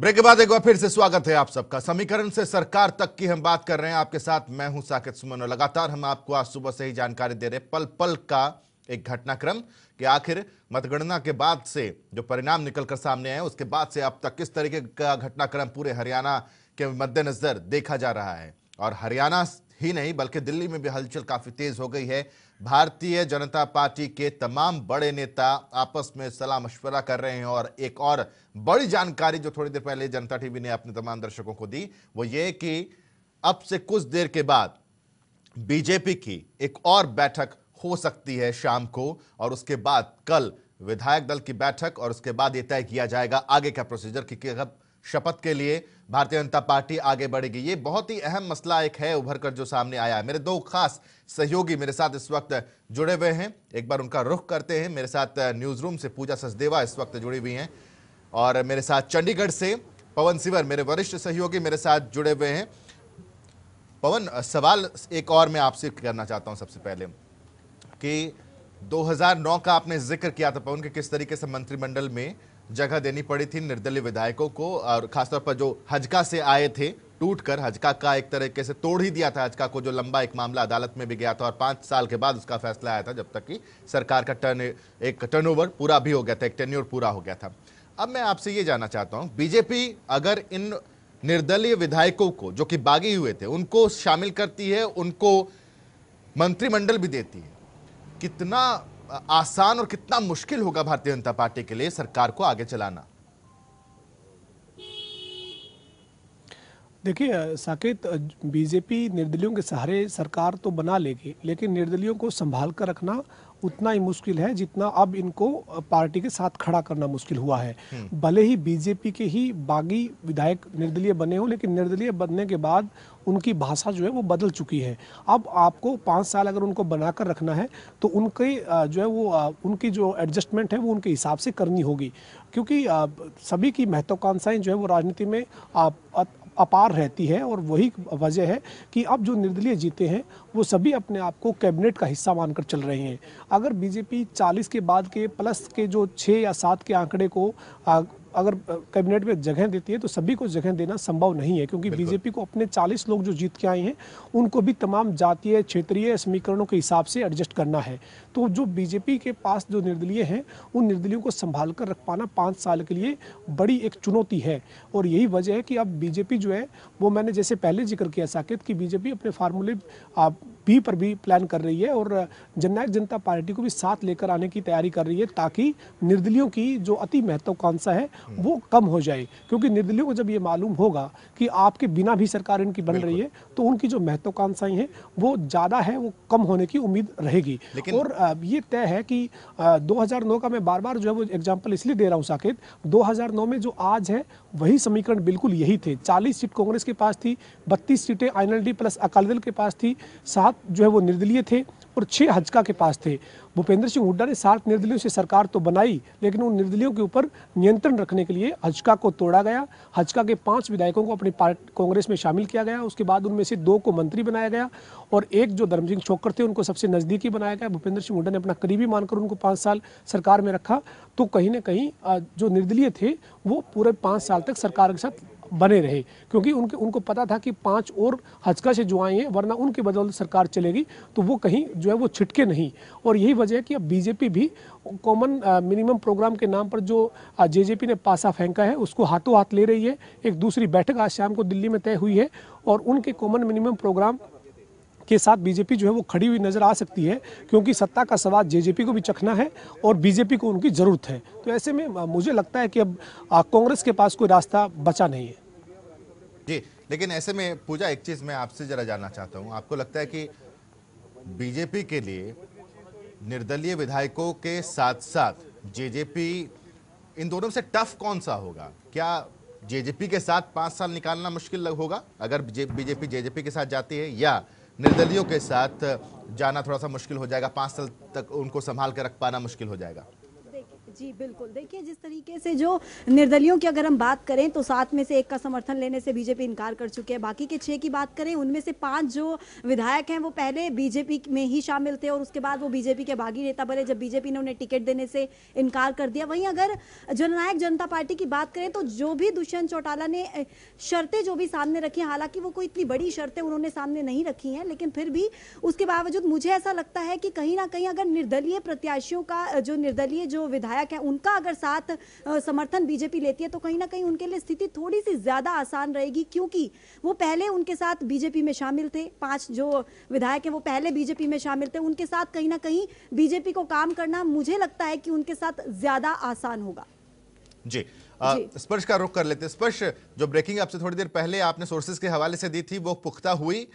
Break के बाद एक बार फिर से स्वागत है आप सबका समीकरण से सरकार तक की हम बात कर रहे हैं आपके साथ मैं हूं साकेत सुमन और लगातार हम आपको आज सुबह से ही जानकारी दे रहे पल पल का एक घटनाक्रम कि आखिर मतगणना के बाद से जो परिणाम निकलकर सामने आए उसके बाद से अब तक किस तरीके का घटनाक्रम पूरे हरियाणा के मद्देनजर देखा जा रहा है और हरियाणा ही नहीं बल्कि दिल्ली में भी हलचल काफी तेज हो गई है भारतीय जनता पार्टी के तमाम बड़े नेता आपस में सलाह मशवरा कर रहे हैं और एक और बड़ी जानकारी जो थोड़ी देर पहले जनता टीवी ने अपने तमाम दर्शकों को दी वो ये कि अब से कुछ देर के बाद बीजेपी की एक और बैठक हो सकती है शाम को और उसके बाद कल विधायक दल की बैठक और उसके बाद ये तय किया जाएगा आगे का प्रोसीजर कि शपथ के लिए भारतीय जनता पार्टी आगे बढ़ेगी ये बहुत ही अहम मसला एक है उभर कर जो सामने आया है मेरे दो खास सहयोगी मेरे साथ इस वक्त जुड़े हुए हैं एक बार उनका रुख करते हैं मेरे साथ न्यूज़ रूम से पूजा सचदेवा इस वक्त जुड़ी हुई हैं और मेरे साथ चंडीगढ़ से पवन सिवर मेरे वरिष्ठ सहयोगी मेरे साथ जुड़े हुए हैं पवन सवाल एक और मैं आपसे करना चाहता हूं सबसे पहले कि 2009 का आपने जिक्र किया था पवन के किस तरीके से मंत्रिमंडल में जगह देनी पड़ी थी निर्दलीय विधायकों को और खासतौर पर जो हजका से आए थे टूट कर हजका का एक तरीके से तोड़ ही दिया था हजका को जो लंबा एक मामला अदालत में भी गया था और पाँच साल के बाद उसका फैसला आया था जब तक कि सरकार का टर्न एक टर्नओवर पूरा भी हो गया था एक टेन्योर पूरा हो गया था अब मैं आपसे ये जानना चाहता हूँ बीजेपी अगर इन निर्दलीय विधायकों को जो कि बागी हुए थे उनको शामिल करती है उनको मंत्रिमंडल भी देती है कितना आसान और कितना मुश्किल होगा भारतीय जनता पार्टी के लिए सरकार को आगे चलाना देखिए साकेत बीजेपी निर्दलियों के सहारे सरकार तो बना लेगी लेकिन निर्दलियों को संभाल कर रखना उतना ही मुश्किल है जितना अब इनको पार्टी के साथ खड़ा करना मुश्किल हुआ है हम्म। भले ही बीजेपी के ही बागी विधायक निर्दलीय बने हों लेकिन निर्दलीय बनने के बाद उनकी भाषा जो है वो बदल चुकी है अब आपको पाँच साल अगर उनको बना कर रखना है तो उनके जो है वो उनकी जो एडजस्टमेंट है वो उनके हिसाब से करनी होगी क्योंकि सभी की महत्वाकांक्षाएँ जो है वो राजनीति में अपार रहती है और वही वजह है कि अब जो निर्दलीय जीते हैं वो सभी अपने आप को कैबिनेट का हिस्सा मानकर चल रहे हैं अगर बीजेपी 40 के बाद के प्लस के जो छः या सात के आंकड़े को अगर कैबिनेट में जगह देती है तो सभी को जगह देना संभव नहीं है क्योंकि बीजेपी को अपने 40 लोग जो जीत के आए हैं उनको भी तमाम जातीय क्षेत्रीय समीकरणों के हिसाब से एडजस्ट करना है तो जो बीजेपी के पास जो निर्दलीय हैं उन निर्दलीयों को संभाल कर रख पाना पाँच साल के लिए बड़ी एक चुनौती है और यही वजह है कि अब बीजेपी जो है वो मैंने जैसे पहले जिक्र किया साकेत कि बीजेपी अपने फार्मूले बी पर भी प्लान कर रही है और जननायक जनता पार्टी को भी साथ लेकर आने की तैयारी कर रही है ताकि निर्दलियों की जो अति महत्वाकांक्षा है वो कम हो जाए क्योंकि निर्दलियों को जब ये मालूम होगा कि आपके बिना भी सरकार इनकी बन रही है तो उनकी जो महत्वाकांक्षाएं हैं वो ज़्यादा है वो कम होने की उम्मीद रहेगी और ये तय है कि दो का मैं बार बार जो है वो एग्जाम्पल इसलिए दे रहा हूँ साकेत दो में जो आज है वही समीकरण बिल्कुल यही थे 40 सीट कांग्रेस के पास थी 32 सीटें आई प्लस अकाली दल के पास थी सात जो है वो निर्दलीय थे और छः हजका के पास थे भूपेंद्र सिंह हुड्डा ने सात निर्दलियों से सरकार तो बनाई लेकिन उन निर्दलियों के ऊपर नियंत्रण रखने के लिए हजका को तोड़ा गया हजका के पांच विधायकों को अपनी पार्टी कांग्रेस में शामिल किया गया उसके बाद उनमें से दो को मंत्री बनाया गया और एक जो धर्म सिंह छोकर थे उनको सबसे नज़दीकी बनाया गया भूपेंद्र सिंह हुड्डा ने अपना करीबी मानकर उनको पाँच साल सरकार में रखा तो कहीं ना कहीं जो निर्दलीय थे वो पूरे पाँच साल तक सरकार के साथ बने रहे क्योंकि उनके उनको पता था कि पांच और से जो आए हैं वरना उनकी बदौलत सरकार चलेगी तो वो कहीं जो है वो छिटके नहीं और यही वजह है कि अब बीजेपी भी कॉमन मिनिमम प्रोग्राम के नाम पर जो जेजेपी ने पासा फेंका है उसको हाथों हाथ ले रही है एक दूसरी बैठक आज शाम को दिल्ली में तय हुई है और उनके कॉमन मिनिमम प्रोग्राम के साथ बीजेपी जो है वो खड़ी हुई नज़र आ सकती है क्योंकि सत्ता का सवाल जेजेपी को भी चखना है और बीजेपी को उनकी ज़रूरत है तो ऐसे में मुझे लगता है कि अब कांग्रेस के पास कोई रास्ता बचा नहीं है जी लेकिन ऐसे में पूजा एक चीज़ मैं आपसे ज़रा जानना चाहता हूँ आपको लगता है कि बीजेपी के लिए निर्दलीय विधायकों के साथ साथ जेजेपी इन दोनों से टफ कौन सा होगा क्या जेजेपी के साथ पांच साल निकालना मुश्किल होगा अगर बीजेपी जेजेपी के साथ जाती है या निर्दलियों के साथ जाना थोड़ा सा मुश्किल हो जाएगा पाँच साल तक उनको संभाल कर रख पाना मुश्किल हो जाएगा जी बिल्कुल देखिए जिस तरीके से जो निर्दलियों की अगर हम बात करें तो सात में से एक का समर्थन लेने से बीजेपी इनकार कर चुके हैं बाकी के छः की बात करें उनमें से पांच जो विधायक हैं वो पहले बीजेपी में ही शामिल थे और उसके बाद वो बीजेपी के बागी नेता बने जब बीजेपी ने उन्हें टिकट देने से इनकार कर दिया वहीं अगर जननायक जनता पार्टी की बात करें तो जो भी दुष्यंत चौटाला ने शर्तें जो भी सामने रखी हालांकि वो कोई इतनी बड़ी शर्तें उन्होंने सामने नहीं रखी हैं लेकिन फिर भी उसके बावजूद मुझे ऐसा लगता है कि कहीं ना कहीं अगर निर्दलीय प्रत्याशियों का जो निर्दलीय जो विधायक विधायक हैं उनका अगर साथ समर्थन बीजेपी लेती है तो कहीं ना कहीं उनके लिए स्थिति थोड़ी सी ज़्यादा आसान रहेगी क्योंकि वो पहले उनके साथ बीजेपी में शामिल थे पांच जो विधायक हैं वो पहले बीजेपी में शामिल थे उनके साथ कहीं ना कहीं बीजेपी को काम करना मुझे लगता है कि उनके साथ ज़्यादा आसान होगा जी स्पर्श का रुख कर लेते स्पर्श जो ब्रेकिंग आपसे थोड़ी देर पहले आपने सोर्सेज के हवाले से दी थी वो पुख्ता हुई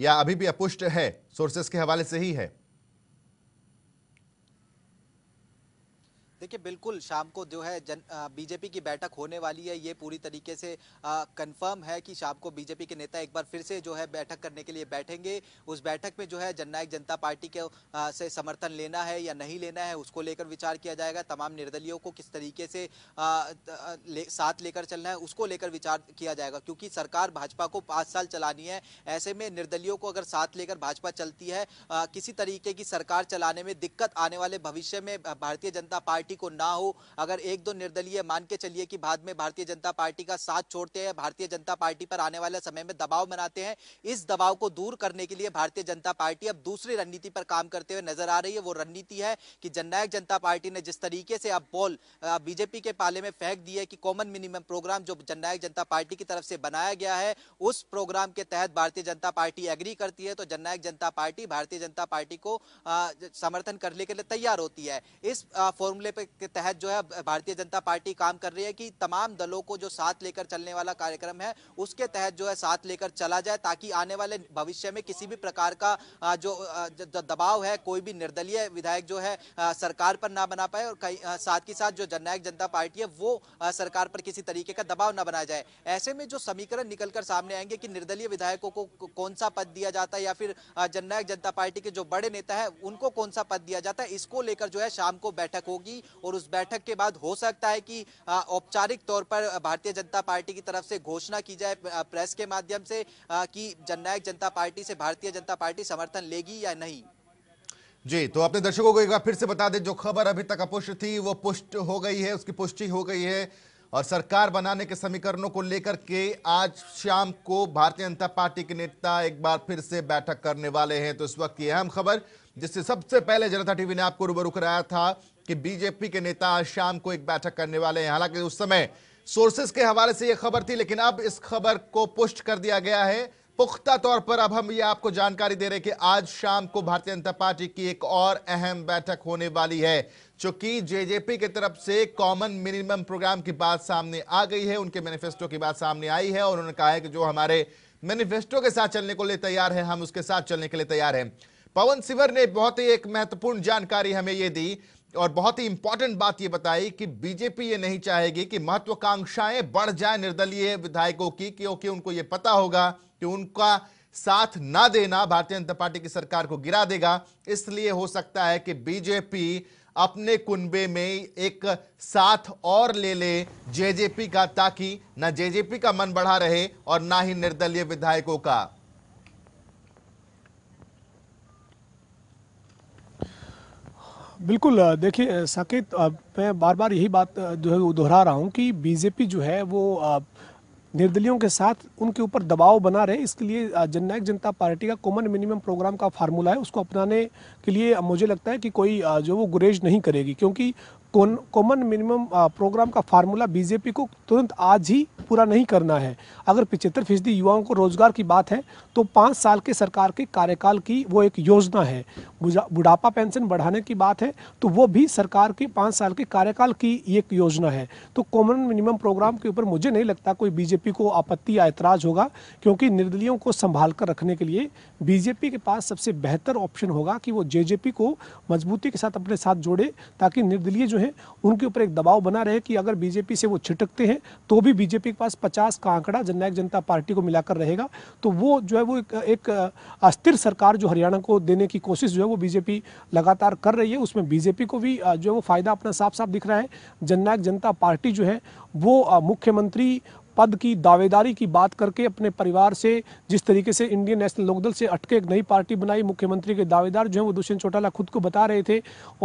या अभी भी अपुष्ट है सोर्सेज के हवाले से ही है देखिए बिल्कुल शाम को जो है जन बीजेपी की बैठक होने वाली है ये पूरी तरीके से कंफर्म है कि शाम को बीजेपी के नेता एक बार फिर से जो है बैठक करने के लिए बैठेंगे उस बैठक में जो है जननायक जनता पार्टी के आ, से समर्थन लेना है या नहीं लेना है उसको लेकर विचार किया जाएगा तमाम निर्दलियों को किस तरीके से आ, ले, साथ लेकर चलना है उसको लेकर विचार किया जाएगा क्योंकि सरकार भाजपा को पाँच साल चलानी है ऐसे में निर्दलियों को अगर साथ लेकर भाजपा चलती है किसी तरीके की सरकार चलाने में दिक्कत आने वाले भविष्य में भारतीय जनता पार्टी पार्टी को ना हो अगर एक दो निर्दलीय मान के चलिए कि बाद में भारतीय जनता पार्टी का साथ छोड़ते हैं भारतीय जनता पार्टी पर आने वाले समय में दबाव बनाते हैं इस दबाव को दूर करने के लिए भारतीय जनता पार्टी अब दूसरी रणनीति पर काम करते हुए नजर आ रही है वो रणनीति है कि जननायक जनता पार्टी ने जिस तरीके से अब बॉल बीजेपी के पाले में फेंक दी है कि कॉमन मिनिमम प्रोग्राम जो जननायक जनता पार्टी की तरफ से बनाया गया है उस प्रोग्राम के तहत भारतीय जनता पार्टी एग्री करती है तो जननायक जनता पार्टी भारतीय जनता पार्टी को समर्थन करने के लिए तैयार होती है इस फॉर्मूले पर के तहत जो है भारतीय जनता पार्टी काम कर रही है कि तमाम दलों को जो साथ लेकर चलने वाला कार्यक्रम है उसके तहत जो है साथ लेकर चला जाए ताकि आने वाले भविष्य में किसी भी प्रकार का जो दबाव है कोई भी निर्दलीय विधायक जो है सरकार पर ना बना पाए और कई साथ ही साथ जो जननायक जनता पार्टी है वो सरकार पर किसी तरीके का दबाव ना बनाया जाए ऐसे में जो समीकरण निकलकर सामने आएंगे कि निर्दलीय विधायकों को कौन सा पद दिया जाता है या फिर जननायक जनता पार्टी के जो बड़े नेता है उनको कौन सा पद दिया जाता है इसको लेकर जो है शाम को बैठक होगी और उस बैठक के बाद हो सकता है कि औपचारिक तौर पर भारतीय जनता पार्टी की तरफ से घोषणा की जाए प्रेस के माध्यम से कि जननायक जनता पार्टी से भारतीय जनता पार्टी समर्थन लेगी या नहीं जी तो अपने दर्शकों को एक बार फिर से बता दें जो खबर अभी तक अपुष्ट थी वो पुष्ट हो गई है उसकी पुष्टि हो गई है और सरकार बनाने के समीकरणों को लेकर के आज शाम को भारतीय जनता पार्टी के नेता एक बार फिर से बैठक करने वाले हैं तो इस वक्त की अहम खबर जिससे सबसे पहले जनता टीवी ने आपको रूबरू कराया था कि बीजेपी के नेता आज शाम को एक बैठक करने वाले हैं हालांकि उस समय सोर्सेस के हवाले से यह खबर थी लेकिन अब इस खबर को पुष्ट कर दिया गया है पुख्ता तौर पर अब हम ये आपको जानकारी दे रहे हैं कि आज शाम को भारतीय जनता पार्टी की एक और अहम बैठक होने वाली है चूंकि जेजेपी की तरफ से कॉमन मिनिमम प्रोग्राम की बात सामने आ गई है उनके मैनिफेस्टो की बात सामने आई है और उन्होंने कहा है कि जो हमारे मैनिफेस्टो के साथ चलने को लिए तैयार है हम उसके साथ चलने के लिए तैयार हैं पवन सिवर ने बहुत ही एक महत्वपूर्ण जानकारी हमें ये दी और बहुत ही इंपॉर्टेंट बात यह बताई कि बीजेपी ये नहीं चाहेगी कि महत्वाकांक्षाएं बढ़ जाए निर्दलीय विधायकों की क्योंकि उनको यह पता होगा कि उनका साथ ना देना भारतीय जनता पार्टी की सरकार को गिरा देगा इसलिए हो सकता है कि बीजेपी अपने कुंबे में एक साथ और ले ले जेजेपी का ताकि ना जेजेपी का मन बढ़ा रहे और ना ही निर्दलीय विधायकों का बिल्कुल देखिए साकेत मैं बार बार यही बात जो है वो दोहरा रहा हूँ कि बीजेपी जो है वो निर्दलियों के साथ उनके ऊपर दबाव बना रहे इसके लिए जननायक जनता पार्टी का कॉमन मिनिमम प्रोग्राम का फार्मूला है उसको अपनाने के लिए मुझे लगता है कि कोई जो वो गुरेज नहीं करेगी क्योंकि कॉमन मिनिमम प्रोग्राम का फार्मूला बीजेपी को तुरंत आज ही पूरा नहीं करना है अगर पिचहत्तर फीसदी युवाओं को रोजगार की बात है तो पाँच साल के सरकार के कार्यकाल की वो एक योजना है बुढ़ापा पेंशन बढ़ाने की बात है तो वो भी सरकार के पाँच साल के कार्यकाल की एक योजना है तो कॉमन मिनिमम प्रोग्राम के ऊपर मुझे नहीं लगता कोई बीजेपी को आपत्ति या ऐतराज होगा क्योंकि निर्दलियों को संभाल कर रखने के लिए बीजेपी के पास सबसे बेहतर ऑप्शन होगा कि वो जे को मजबूती के साथ अपने साथ जोड़े ताकि निर्दलीय जो हैं उनके ऊपर एक दबाव बना रहे कि अगर बीजेपी से वो छिटकते हैं तो भी बीजेपी के पास पचास का आंकड़ा जननायक जनता पार्टी को मिलाकर रहेगा तो वो जो है वो एक, एक अस्थिर सरकार जो हरियाणा को देने की कोशिश जो है वो बीजेपी लगातार कर रही है उसमें बीजेपी को भी जो है वो फ़ायदा अपना साफ साफ दिख रहा है जननायक जनता पार्टी जो है वो मुख्यमंत्री पद की दावेदारी की बात करके अपने परिवार से जिस तरीके से इंडियन नेशनल लोकदल से अटके एक नई पार्टी बनाई मुख्यमंत्री के दावेदार जो है वो दुष्यंत चौटाला खुद को बता रहे थे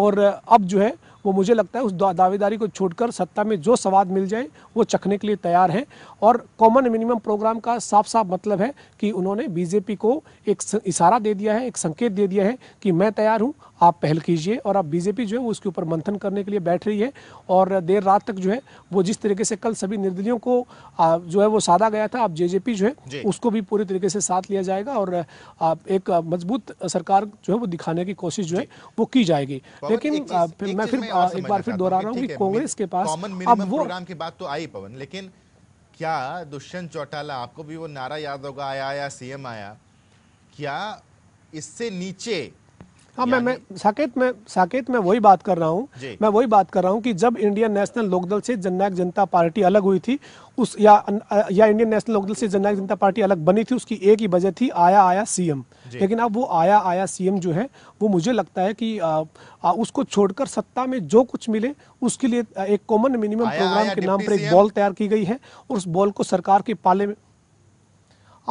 और अब जो है वो मुझे लगता है उस दावेदारी को छोड़कर सत्ता में जो स्वाद मिल जाए वो चखने के लिए तैयार हैं और कॉमन मिनिमम प्रोग्राम का साफ साफ मतलब है कि उन्होंने बीजेपी को एक इशारा दे दिया है एक संकेत दे दिया है कि मैं तैयार हूँ आप पहल कीजिए और अब बीजेपी जो है वो उसके ऊपर मंथन करने के लिए बैठ रही है और देर रात तक जो है वो जिस तरीके से कल सभी निर्दलियों को जो है वो साधा गया था अब जेजेपी जो है उसको भी पूरी तरीके से साथ लिया जाएगा और एक मजबूत सरकार जो है वो दिखाने की कोशिश जो है वो की जाएगी लेकिन मैं फिर एक बार फिर दोहरा रहा हूँ कि कांग्रेस के पास कॉमन मिनिमम प्रोग्राम की बात तो आई पवन लेकिन क्या दुष्यंत चौटाला आपको भी वो नारा याद होगा आया आया सीएम आया क्या इससे नीचे हाँ मैं मैं साकेत मैं साकेत मैं वही बात कर रहा हूँ मैं वही बात कर रहा हूँ कि जब इंडियन नेशनल लोकदल से जननायक जनता पार्टी अलग हुई थी उस या या इंडियन नेशनल लोकदल से जननायक जनता पार्टी अलग बनी थी उसकी एक ही वजह थी आया आया सीएम लेकिन अब वो आया आया सीएम जो है वो मुझे लगता है कि आ, आ, उसको छोड़कर सत्ता में जो कुछ मिले उसके लिए एक कॉमन मिनिमम प्रोग्राम के नाम पर एक बॉल तैयार की गई है और उस बॉल को सरकार के पाले में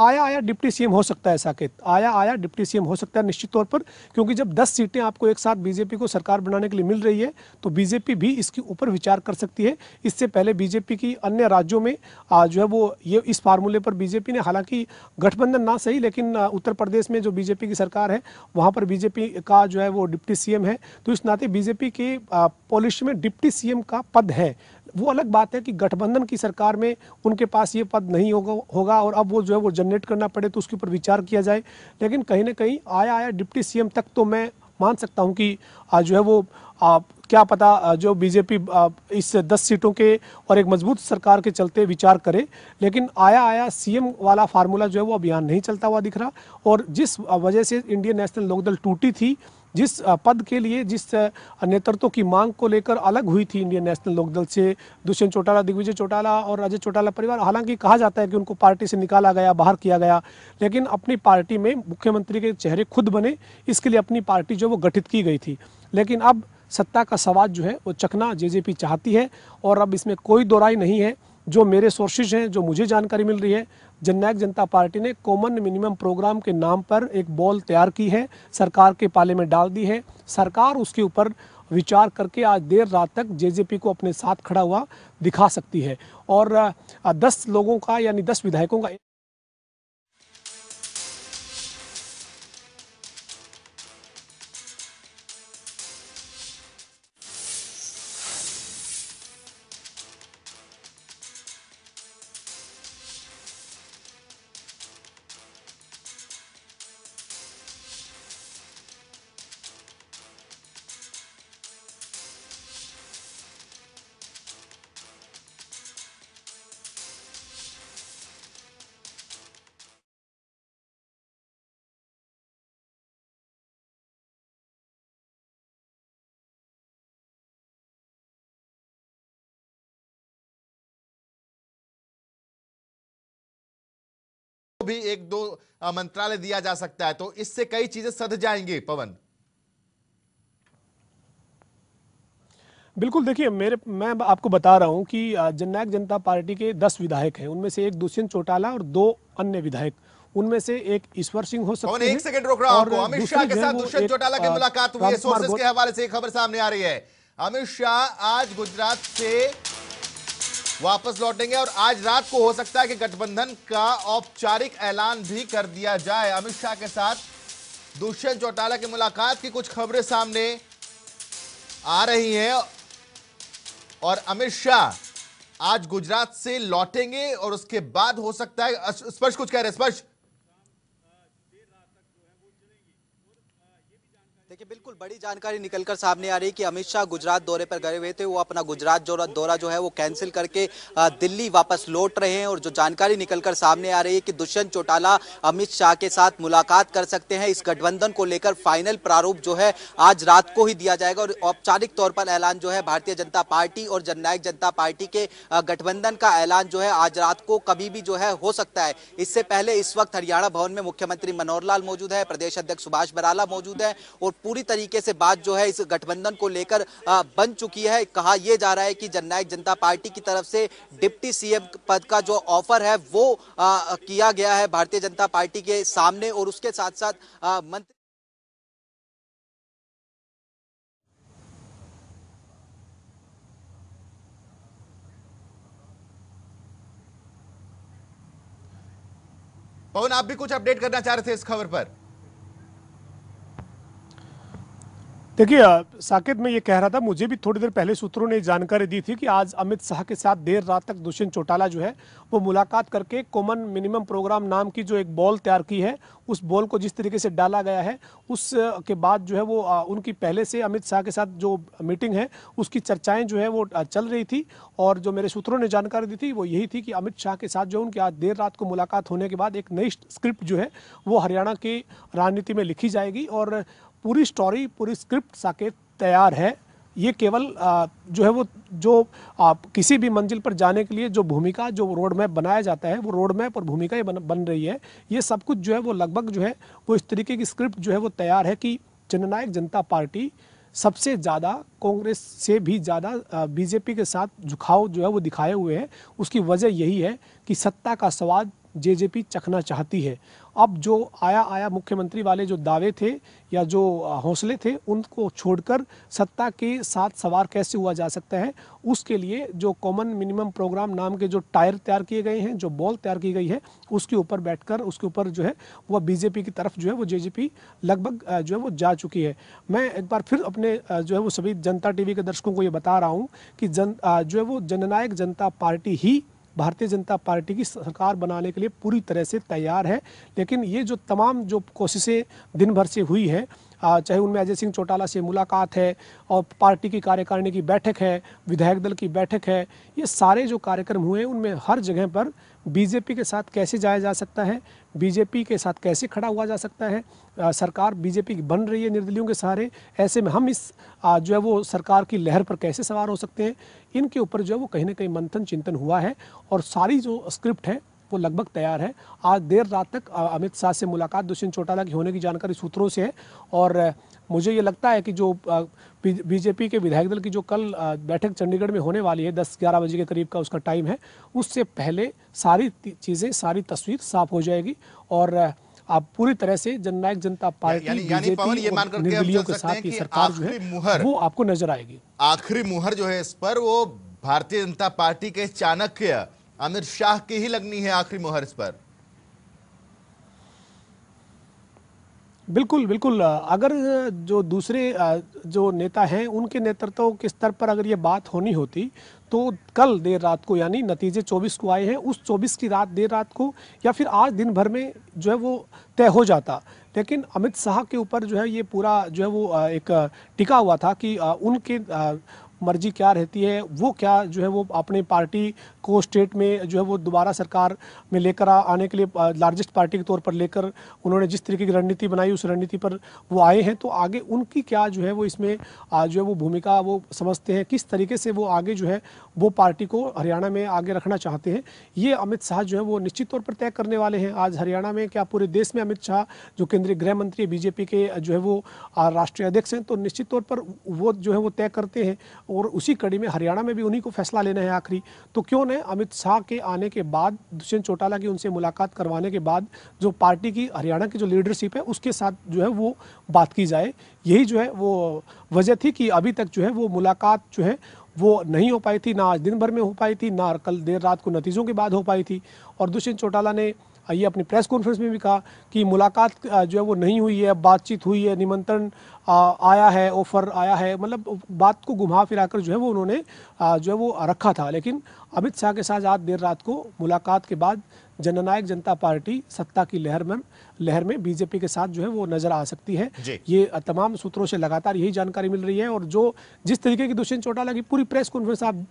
आया आया डिप्टी सीएम हो सकता है साकेत आया आया डिप्टी सीएम हो सकता है निश्चित तौर पर क्योंकि जब 10 सीटें आपको एक साथ बीजेपी को सरकार बनाने के लिए मिल रही है तो बीजेपी भी इसके ऊपर विचार कर सकती है इससे पहले बीजेपी की अन्य राज्यों में जो है वो ये इस फार्मूले पर बीजेपी ने हालांकि गठबंधन ना सही लेकिन उत्तर प्रदेश में जो बीजेपी की सरकार है वहाँ पर बीजेपी का जो है वो डिप्टी सी है तो इस नाते बीजेपी के पॉलिसी में डिप्टी सी का पद है वो अलग बात है कि गठबंधन की सरकार में उनके पास ये पद नहीं होगा होगा और अब वो जो है वो जनरेट करना पड़े तो उसके ऊपर विचार किया जाए लेकिन कहीं ना कहीं आया आया डिप्टी सीएम तक तो मैं मान सकता हूँ कि जो है वो आप क्या पता जो बीजेपी इस दस सीटों के और एक मजबूत सरकार के चलते विचार करे लेकिन आया आया सीएम वाला फार्मूला जो है वो अभियान नहीं चलता हुआ दिख रहा और जिस वजह से इंडियन नेशनल लोकदल टूटी थी जिस पद के लिए जिस नेतृत्व की मांग को लेकर अलग हुई थी इंडियन नेशनल लोकदल से दुष्यंत चौटाला दिग्विजय चौटाला और अजय चौटाला परिवार हालांकि कहा जाता है कि उनको पार्टी से निकाला गया बाहर किया गया लेकिन अपनी पार्टी में मुख्यमंत्री के चेहरे खुद बने इसके लिए अपनी पार्टी जो वो गठित की गई थी लेकिन अब सत्ता का सवाल जो है वो चकना जेजेपी चाहती है और अब इसमें कोई दोराई नहीं है जो मेरे सोर्सेज हैं जो मुझे जानकारी मिल रही है जननायक जनता पार्टी ने कॉमन मिनिमम प्रोग्राम के नाम पर एक बॉल तैयार की है सरकार के पाले में डाल दी है सरकार उसके ऊपर विचार करके आज देर रात तक जेजेपी को अपने साथ खड़ा हुआ दिखा सकती है और दस लोगों का यानी दस विधायकों का भी एक दो मंत्रालय दिया जा सकता है तो इससे कई चीजें सध जाएंगी पवन बिल्कुल देखिए मेरे मैं आपको बता रहा हूं कि जननायक जनता पार्टी के दस विधायक हैं उनमें से एक दुष्यंत चौटाला और दो अन्य विधायक उनमें से एक ईश्वर सिंह हो सकते हैं एक सेकंड रोक रहा हूं अमित शाह के साथ दुष्यंत चौटाला की मुलाकात हुई है सोर्सेज के हवाले से एक खबर सामने आ रही है अमित शाह आज गुजरात से वापस लौटेंगे और आज रात को हो सकता है कि गठबंधन का औपचारिक ऐलान भी कर दिया जाए अमित शाह के साथ दुष्यंत चौटाला की मुलाकात की कुछ खबरें सामने आ रही हैं और अमित शाह आज गुजरात से लौटेंगे और उसके बाद हो सकता है स्पर्श कुछ कह रहे स्पर्श देखिए बिल्कुल बड़ी जानकारी निकलकर सामने आ रही है कि अमित शाह गुजरात दौरे पर गए हुए थे वो अपना गुजरात दौरा जो है वो कैंसिल करके दिल्ली वापस लौट रहे हैं और जो जानकारी निकलकर सामने आ रही है कि दुष्यंत चौटाला अमित शाह के साथ मुलाकात कर सकते हैं इस गठबंधन को लेकर फाइनल प्रारूप जो है आज रात को ही दिया जाएगा और औपचारिक तौर पर ऐलान जो है भारतीय जनता पार्टी और जननायक जनता पार्टी के गठबंधन का ऐलान जो है आज रात को कभी भी जो है हो सकता है इससे पहले इस वक्त हरियाणा भवन में मुख्यमंत्री मनोहर लाल मौजूद है प्रदेश अध्यक्ष सुभाष बराला मौजूद है और पूरी तरीके से बात जो है इस गठबंधन को लेकर बन चुकी है कहा यह जा रहा है कि जननायक जनता पार्टी की तरफ से डिप्टी सीएम पद का जो ऑफर है वो किया गया है भारतीय जनता पार्टी के सामने और उसके साथ साथ मंत्री पवन आप भी कुछ अपडेट करना चाह रहे थे इस खबर पर देखिए साकेत मैं ये कह रहा था मुझे भी थोड़ी देर पहले सूत्रों ने जानकारी दी थी कि आज अमित शाह के साथ देर रात तक दुष्यंत चौटाला जो है वो मुलाकात करके कॉमन मिनिमम प्रोग्राम नाम की जो एक बॉल तैयार की है उस बॉल को जिस तरीके से डाला गया है उस के बाद जो है वो उनकी पहले से अमित शाह के साथ जो मीटिंग है उसकी चर्चाएँ जो है वो चल रही थी और जो मेरे सूत्रों ने जानकारी दी थी वो यही थी कि अमित शाह के साथ जो उनकी आज देर रात को मुलाकात होने के बाद एक नई स्क्रिप्ट जो है वो हरियाणा की राजनीति में लिखी जाएगी और पूरी स्टोरी पूरी स्क्रिप्ट साकेत तैयार है ये केवल जो है वो जो आप किसी भी मंजिल पर जाने के लिए जो भूमिका जो रोड मैप बनाया जाता है वो रोड मैप और भूमिका ही बन, बन रही है ये सब कुछ जो है वो लगभग जो है वो इस तरीके की स्क्रिप्ट जो है वो तैयार है कि जननायक जनता पार्टी सबसे ज़्यादा कांग्रेस से भी ज़्यादा बीजेपी के साथ झुकाव जो है वो दिखाए हुए हैं उसकी वजह यही है कि सत्ता का स्वाद जे चखना चाहती है अब जो आया आया मुख्यमंत्री वाले जो दावे थे या जो हौसले थे उनको छोड़कर सत्ता के साथ सवार कैसे हुआ जा सकता है उसके लिए जो कॉमन मिनिमम प्रोग्राम नाम के जो टायर तैयार किए गए हैं जो बॉल तैयार की गई है उसके ऊपर बैठकर उसके ऊपर जो है वह बीजेपी की तरफ जो है वो जे लगभग जो है वो जा चुकी है मैं एक बार फिर अपने जो है वो सभी जनता टी के दर्शकों को ये बता रहा हूँ कि जन जो है वो जननायक जनता पार्टी ही भारतीय जनता पार्टी की सरकार बनाने के लिए पूरी तरह से तैयार है लेकिन ये जो तमाम जो कोशिशें दिन भर से हुई है चाहे उनमें अजय सिंह चौटाला से मुलाकात है और पार्टी की कार्यकारिणी की बैठक है विधायक दल की बैठक है ये सारे जो कार्यक्रम हुए उनमें हर जगह पर बीजेपी के साथ कैसे जाया जा सकता है बीजेपी के साथ कैसे खड़ा हुआ जा सकता है आ, सरकार बीजेपी की बन रही है निर्दलियों के सहारे ऐसे में हम इस आ, जो है वो सरकार की लहर पर कैसे सवार हो सकते हैं इनके ऊपर जो है वो कहीं ना कहीं मंथन चिंतन हुआ है और सारी जो स्क्रिप्ट है को लगभग तैयार है आज देर रात तक अमित शाह से मुलाकात दुष्यंत चौटाला की होने की जानकारी सूत्रों से है और मुझे ये लगता है कि जो बीजेपी के विधायक दल की जो कल बैठक चंडीगढ़ में होने वाली है दस ग्यारह बजे के करीब का उसका टाइम है उससे पहले सारी चीज़ें सारी तस्वीर साफ हो जाएगी और आप पूरी तरह से जननायक जनता पार्टी यानी, यानी पवन ये मानकर के, के साथ की सरकार जो है मुहर वो आपको नजर आएगी आखिरी मुहर जो है इस पर वो भारतीय जनता पार्टी के चाणक्य आमिर शाह की ही लगनी है आखिरी मुहर्स पर बिल्कुल बिल्कुल अगर जो दूसरे जो नेता हैं उनके नेतृत्व के स्तर पर अगर ये बात होनी होती तो कल देर रात को यानी नतीजे 24 को आए हैं उस 24 की रात देर रात को या फिर आज दिन भर में जो है वो तय हो जाता लेकिन अमित शाह के ऊपर जो है ये पूरा जो है वो एक टिका हुआ था कि उनके मर्जी क्या रहती है वो क्या जो है वो अपने पार्टी को स्टेट में जो है वो दोबारा सरकार में लेकर आने के लिए लार्जेस्ट पार्टी के तौर पर लेकर उन्होंने जिस तरीके की रणनीति बनाई उस रणनीति पर वो आए हैं तो आगे उनकी क्या जो है वो इसमें जो है वो भूमिका वो समझते हैं किस तरीके से वो आगे जो है वो पार्टी को हरियाणा में आगे रखना चाहते हैं ये अमित शाह जो है वो निश्चित तौर पर तय करने वाले हैं आज हरियाणा में क्या पूरे देश में अमित शाह जो केंद्रीय गृह मंत्री बीजेपी के जो है वो राष्ट्रीय अध्यक्ष हैं तो निश्चित तौर पर वो जो है वो तय करते हैं और उसी कड़ी में हरियाणा में भी उन्हीं को फैसला लेना है आखिरी तो क्यों में अमित शाह के आने के बाद दुष्यंत चौटाला की उनसे मुलाकात करवाने के बाद जो पार्टी की हरियाणा की जो लीडरशिप है उसके साथ जो है वो बात की जाए यही जो है वो वजह थी कि अभी तक जो है वो मुलाकात जो है वो नहीं हो पाई थी ना आज दिन भर में हो पाई थी ना कल देर रात को नतीजों के बाद हो पाई थी और दुष्यंत चौटाला ने ये अपनी प्रेस कॉन्फ्रेंस में भी कहा कि मुलाकात जो है वो नहीं हुई है बातचीत हुई है निमंत्रण आया है ऑफर आया है मतलब बात को घुमा फिरा कर जो है वो उन्होंने जो है वो रखा था लेकिन अमित शाह के साथ आज देर रात को मुलाकात के बाद जननायक जनता पार्टी सत्ता की लहर में लहर में बीजेपी के साथ जो है वो नजर आ सकती है ये तमाम सूत्रों से लगातार यही जानकारी मिल रही है और जो जिस तरीके की दुष्यंत चौटाला की पूरी प्रेस कॉन्फ्रेंस आप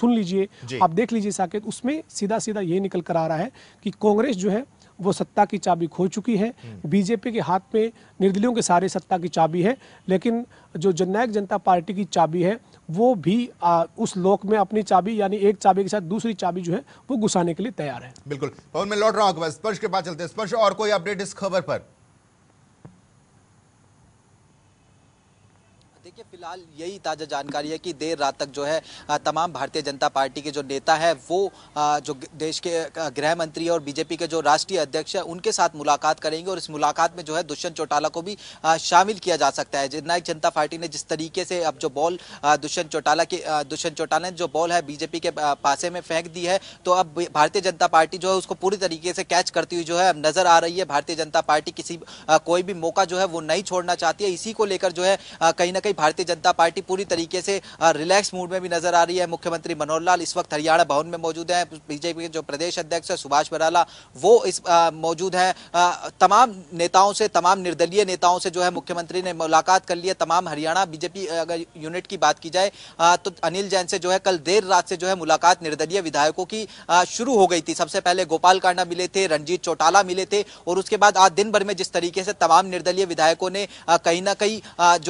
सुन लीजिए आप देख लीजिए साकेत उसमें सीधा सीधा ये निकल कर आ रहा है कि कांग्रेस जो है वो सत्ता की चाबी खो चुकी है हम्म। बीजेपी के हाथ में निर्दलियों के सारे सत्ता की चाबी है लेकिन जो जननायक जनता पार्टी की चाबी है वो भी आ, उस लोक में अपनी चाबी यानी एक चाबी के साथ दूसरी चाबी जो है वो घुसाने के लिए तैयार है बिल्कुल पवन मैं लौट रहा हूँ स्पर्श के पास चलते स्पर्श और कोई अपडेट इस खबर पर देखिए फिलहाल यही ताज़ा जानकारी है कि देर रात तक जो है तमाम भारतीय जनता पार्टी के जो नेता है वो जो देश के गृह मंत्री और बीजेपी के जो राष्ट्रीय अध्यक्ष है उनके साथ मुलाकात करेंगे और इस मुलाकात में जो है दुष्यंत चौटाला को भी शामिल किया जा सकता है जननायक जनता पार्टी ने जिस तरीके से अब जो बॉल दुष्यंत चौटाला के दुष्यंत चौटाला ने जो बॉल है बीजेपी के पासे में फेंक दी है तो अब भारतीय जनता पार्टी जो है उसको पूरी तरीके से कैच करती हुई जो है अब नजर आ रही है भारतीय जनता पार्टी किसी कोई भी मौका जो है वो नहीं छोड़ना चाहती है इसी को लेकर जो है कहीं ना कहीं भारतीय जनता पार्टी पूरी तरीके से रिलैक्स मूड में भी नजर आ रही है मुख्यमंत्री मनोहर लाल इस वक्त हरियाणा भवन में मौजूद है बीजेपी के जो प्रदेश अध्यक्ष है सुभाष बराला वो इस मौजूद है तमाम नेताओं से तमाम निर्दलीय नेताओं से जो है मुख्यमंत्री ने मुलाकात कर ली है तमाम हरियाणा बीजेपी अगर यूनिट की बात की जाए तो अनिल जैन से जो है कल देर रात से जो है मुलाकात निर्दलीय विधायकों की शुरू हो गई थी सबसे पहले गोपाल कांडा मिले थे रंजीत चौटाला मिले थे और उसके बाद आज दिन भर में जिस तरीके से तमाम निर्दलीय विधायकों ने कहीं ना कहीं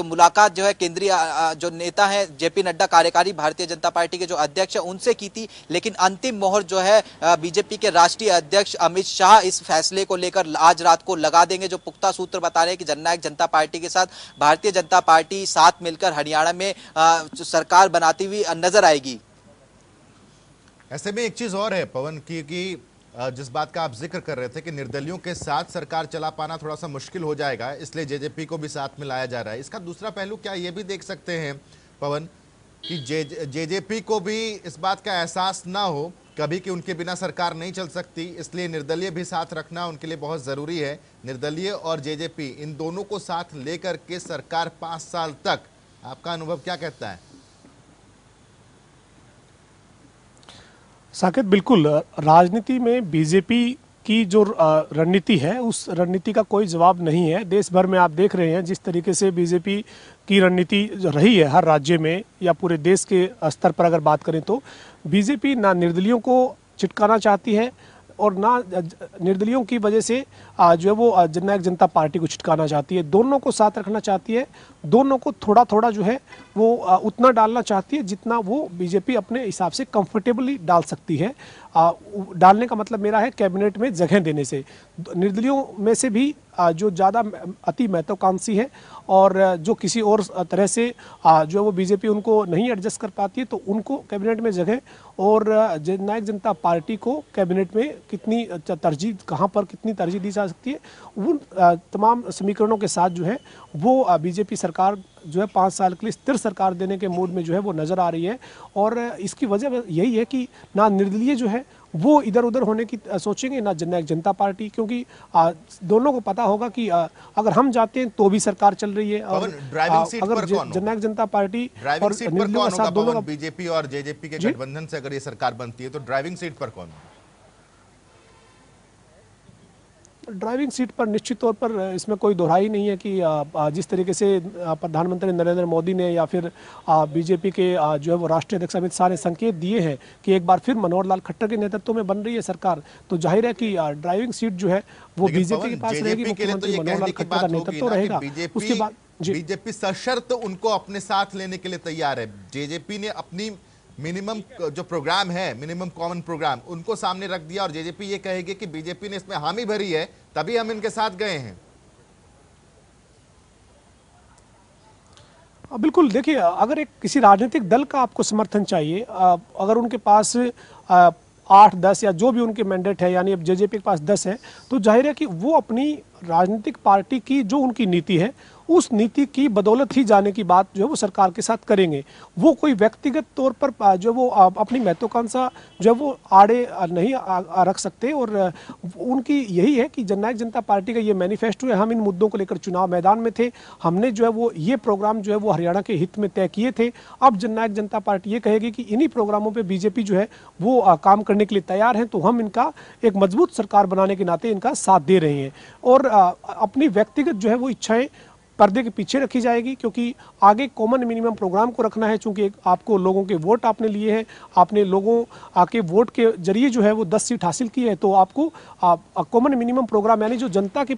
जो मुलाकात जो है केंद्रीय जो नेता है जेपी नड्डा कार्यकारी भारतीय जनता पार्टी के जो अध्यक्ष है उनसे की थी लेकिन अंतिम मोहर जो है बीजेपी के राष्ट्रीय अध्यक्ष अमित शाह इस फैसले को लेकर आज रात को लगा देंगे जो पुख्ता सूत्र बता रहे हैं कि जननायक जनता पार्टी के साथ भारतीय जनता पार्टी साथ मिलकर हरियाणा में सरकार बनाती हुई नजर आएगी ऐसे में एक चीज और है पवन की की जिस बात का आप जिक्र कर रहे थे कि निर्दलियों के साथ सरकार चला पाना थोड़ा सा मुश्किल हो जाएगा इसलिए जेजेपी को भी साथ में लाया जा रहा है इसका दूसरा पहलू क्या ये भी देख सकते हैं पवन कि जे जेजेपी को भी इस बात का एहसास ना हो कभी कि उनके बिना सरकार नहीं चल सकती इसलिए निर्दलीय भी साथ रखना उनके लिए बहुत ज़रूरी है निर्दलीय और जेजेपी इन दोनों को साथ लेकर के सरकार पाँच साल तक आपका अनुभव क्या कहता है साकेत बिल्कुल राजनीति में बीजेपी की जो रणनीति है उस रणनीति का कोई जवाब नहीं है देश भर में आप देख रहे हैं जिस तरीके से बीजेपी की रणनीति रही है हर राज्य में या पूरे देश के स्तर पर अगर बात करें तो बीजेपी ना निर्दलियों को चिटकाना चाहती है और ना निर्दलियों की वजह से जो है वो जननायक जनता पार्टी को छिटकाना चाहती है दोनों को साथ रखना चाहती है दोनों को थोड़ा थोड़ा जो है वो उतना डालना चाहती है जितना वो बीजेपी अपने हिसाब से कंफर्टेबली डाल सकती है डालने का मतलब मेरा है कैबिनेट में जगह देने से निर्दलियों में से भी जो ज़्यादा अति महत्वाकांक्षी है और जो किसी और तरह से जो है वो बीजेपी उनको नहीं एडजस्ट कर पाती है तो उनको कैबिनेट में जगह और जननायक जनता पार्टी को कैबिनेट में कितनी तरजीह कहाँ पर कितनी तरजीह दी जा सकती है उन तमाम समीकरणों के साथ जो है वो बीजेपी सरकार जो है पाँच साल के लिए स्थिर सरकार देने के मूड में जो है वो नज़र आ रही है और इसकी वजह यही है कि ना निर्दलीय जो है वो इधर उधर होने की सोचेंगे ना जननायक जनता पार्टी क्योंकि आ, दोनों को पता होगा कि आ, अगर हम जाते हैं तो भी सरकार चल रही है और आ, अगर जननायक जनता पार्टी और दोनों बीजेपी और जेजेपी के गठबंधन से अगर ये सरकार बनती है तो ड्राइविंग सीट पर कौन ड्राइविंग सीट पर निश्चित तौर पर इसमें कोई दोहराई नहीं है कि जिस तरीके से प्रधानमंत्री नरेंद्र मोदी ने या फिर बीजेपी के जो है वो राष्ट्रीय अध्यक्ष अमित शाह ने संकेत दिए हैं कि एक बार फिर मनोहर लाल खट्टर के नेतृत्व में बन रही है सरकार तो जाहिर है कि ड्राइविंग सीट जो है वो बीजेपी के पास रहेगी तो मुख्यमंत्री मनोहर लाल खट्टर का नेतृत्व रहेगा उसके बाद बीजेपी सशर्त उनको अपने साथ लेने के लिए तैयार है जेजेपी ने अपनी मिनिमम जो प्रोग्राम है मिनिमम कॉमन प्रोग्राम उनको सामने रख दिया और जेजेपी ये कहेगी कि बीजेपी ने इसमें हामी भरी है तभी हम इनके साथ गए हैं हाँ, बिल्कुल देखिए अगर एक किसी राजनीतिक दल का आपको समर्थन चाहिए अगर उनके पास आठ दस या जो भी उनके मैंडेट है यानी अब जेजेपी के पास दस है तो जाहिर है कि वो अपनी राजनीतिक पार्टी की जो उनकी नीति है उस नीति की बदौलत ही जाने की बात जो है वो सरकार के साथ करेंगे वो कोई व्यक्तिगत तौर पर जो वो अपनी महत्वाकांक्षा जो है वो आड़े नहीं रख सकते और उनकी यही है कि जननायक जनता पार्टी का ये मैनिफेस्टो है हम इन मुद्दों को लेकर चुनाव मैदान में थे हमने जो है वो ये प्रोग्राम जो है वो हरियाणा के हित में तय किए थे अब जननायक जनता पार्टी ये कहेगी कि इन्हीं प्रोग्रामों पर बीजेपी जो है वो काम करने के लिए तैयार है तो हम इनका एक मजबूत सरकार बनाने के नाते इनका साथ दे रहे हैं और अपनी व्यक्तिगत जो है वो इच्छाएं पर्दे के पीछे रखी जाएगी क्योंकि आगे कॉमन मिनिमम प्रोग्राम को रखना है चूंकि आपको लोगों के वोट आपने लिए हैं आपने लोगों आके वोट के जरिए जो है वो दस सीट हासिल की है तो आपको कॉमन मिनिमम प्रोग्राम यानी जो जनता के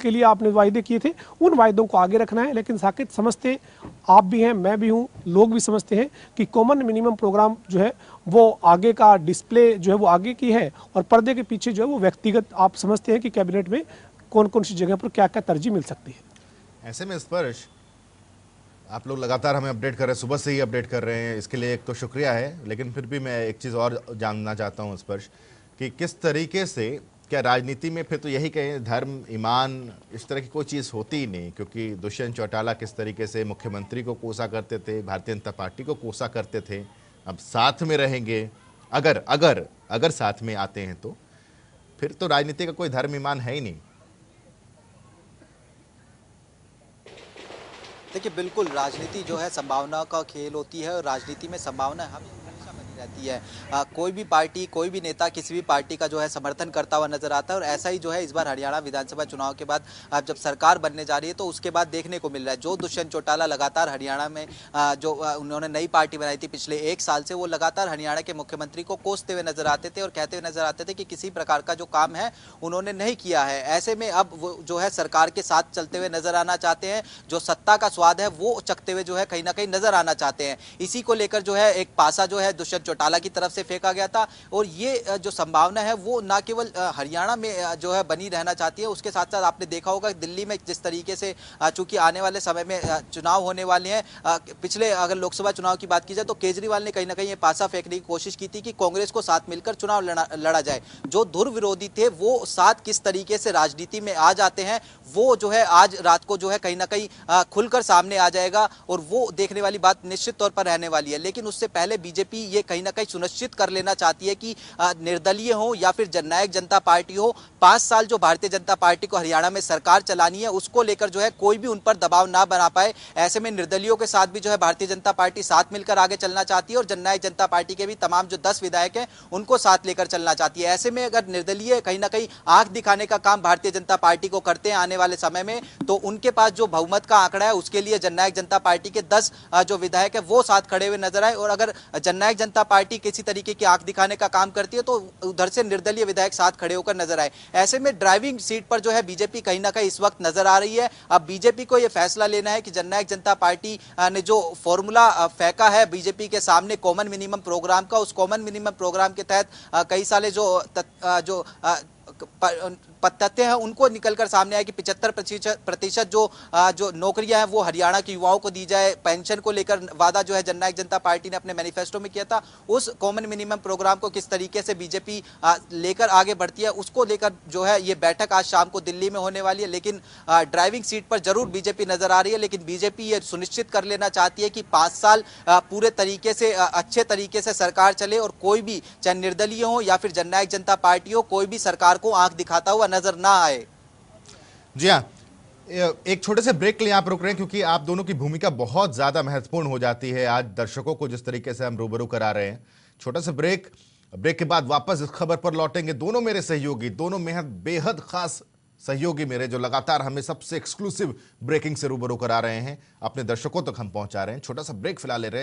के लिए आपने वायदे किए थे उन वायदों को आगे रखना है लेकिन साकेत समझते आप भी हैं मैं भी हूँ लोग भी समझते हैं कि कॉमन मिनिमम प्रोग्राम जो है वो आगे का डिस्प्ले जो है वो आगे की है और पर्दे के पीछे जो है वो व्यक्तिगत आप समझते हैं कि कैबिनेट में कौन कौन सी जगह पर क्या क्या तरजीह मिल सकती है ऐसे में स्पर्श आप लोग लगातार हमें अपडेट कर रहे हैं सुबह से ही अपडेट कर रहे हैं इसके लिए एक तो शुक्रिया है लेकिन फिर भी मैं एक चीज़ और जानना चाहता हूँ स्पर्श कि किस तरीके से क्या राजनीति में फिर तो यही कहें धर्म ईमान इस तरह की कोई चीज़ होती ही नहीं क्योंकि दुष्यंत चौटाला किस तरीके से मुख्यमंत्री को कोसा करते थे भारतीय जनता पार्टी को कोसा करते थे अब साथ में रहेंगे अगर अगर अगर साथ में आते हैं तो फिर तो राजनीति का कोई धर्म ईमान है ही नहीं देखिए बिल्कुल राजनीति जो है संभावना का खेल होती है और राजनीति में संभावना हम रहती है आ, कोई भी पार्टी कोई भी नेता किसी भी पार्टी का जो है समर्थन करता हुआ नजर आता है और ऐसा ही जो है इस बार हरियाणा विधानसभा चुनाव के बाद अब जब सरकार बनने जा रही है तो उसके बाद देखने को मिल रहा है जो दुष्यंत चौटाला लगातार हरियाणा में आ, जो उन्होंने नई पार्टी बनाई थी पिछले एक साल से वो लगातार हरियाणा के मुख्यमंत्री को कोसते हुए नजर आते थे और कहते हुए नजर आते थे कि किसी प्रकार का जो काम है उन्होंने नहीं किया है ऐसे में अब जो है सरकार के साथ चलते हुए नजर आना चाहते हैं जो सत्ता का स्वाद है वो चखते हुए जो है कहीं ना कहीं नजर आना चाहते हैं इसी को लेकर जो है एक पासा जो है दुष्यंत चौटाला की तरफ से फेंका गया था और ये जो संभावना है वो ना केवल हरियाणा में जो है बनी रहना चाहती है उसके साथ साथ आपने देखा होगा दिल्ली में जिस तरीके से चूंकि आने वाले समय में चुनाव होने वाले हैं पिछले अगर लोकसभा चुनाव की बात की जाए तो केजरीवाल ने कहीं ना कहीं ये पासा फेंकने की कोशिश की थी कि कांग्रेस को साथ मिलकर चुनाव लड़ा, जाए जो धुर विरोधी थे वो साथ किस तरीके से राजनीति में आ जाते हैं वो जो है आज रात को जो है कहीं ना कहीं खुलकर सामने आ जाएगा और वो देखने वाली बात निश्चित तौर पर रहने वाली है लेकिन उससे पहले बीजेपी ये कहीं कहीं ना कहीं सुनिश्चित कर लेना चाहती है कि निर्दलीय हो या फिर जननायक जनता पार्टी हो पांच साल जो भारतीय जनता पार्टी को हरियाणा में सरकार चलानी है उसको लेकर जो है कोई भी उन पर दबाव ना बना पाए ऐसे में निर्दलियों के साथ भी जो है भारतीय जनता पार्टी साथ मिलकर आगे चलना चाहती है और जननायक जनता पार्टी के भी तमाम जो दस विधायक हैं उनको साथ लेकर चलना चाहती है ऐसे में अगर निर्दलीय कहीं ना कहीं आंख दिखाने का काम भारतीय जनता पार्टी को करते हैं आने वाले समय में तो उनके पास जो बहुमत का आंकड़ा है उसके लिए जननायक जनता पार्टी के दस जो विधायक है वो साथ खड़े हुए नजर आए और अगर जननायक जनता पार्टी किसी तरीके की आंख दिखाने का काम करती है तो उधर से निर्दलीय विधायक साथ खड़े होकर नजर आए ऐसे में ड्राइविंग सीट पर जो है बीजेपी कहीं ना कहीं इस वक्त नजर आ रही है अब बीजेपी को यह फैसला लेना है कि जननायक जनता पार्टी ने जो फॉर्मूला फेंका है बीजेपी के सामने कॉमन मिनिमम प्रोग्राम का उस कॉमन मिनिमम प्रोग्राम के तहत कई सारे जो जो तथ्य हैं उनको निकलकर सामने आया कि पिछहत्तर प्रतिशत जो जो नौकरियां हैं वो हरियाणा के युवाओं को दी जाए पेंशन को लेकर वादा जो है जननायक जनता पार्टी ने अपने मैनिफेस्टो में किया था उस कॉमन मिनिमम प्रोग्राम को किस तरीके से बीजेपी लेकर आगे बढ़ती है उसको लेकर जो है ये बैठक आज शाम को दिल्ली में होने वाली है लेकिन ड्राइविंग सीट पर जरूर बीजेपी नजर आ रही है लेकिन बीजेपी ये सुनिश्चित कर लेना चाहती है कि पांच साल पूरे तरीके से अच्छे तरीके से सरकार चले और कोई भी चाहे निर्दलीय हो या फिर जननायक जनता पार्टी हो कोई भी सरकार को आंख दिखाता हुआ नजर ना आए जी हाँ एक छोटे से ब्रेक के लिए आप रुक रहे हैं क्योंकि आप दोनों की भूमिका बहुत ज्यादा महत्वपूर्ण हो जाती है आज दर्शकों को जिस तरीके से हम रूबरू करा रहे हैं छोटा सा ब्रेक ब्रेक के बाद वापस इस खबर पर लौटेंगे दोनों मेरे सहयोगी दोनों मेहनत बेहद खास सहयोगी मेरे जो लगातार हमें सबसे एक्सक्लूसिव ब्रेकिंग से रूबरू करा रहे हैं अपने दर्शकों तक हम पहुंचा रहे हैं छोटा सा ब्रेक फिलहाल ले रहे हैं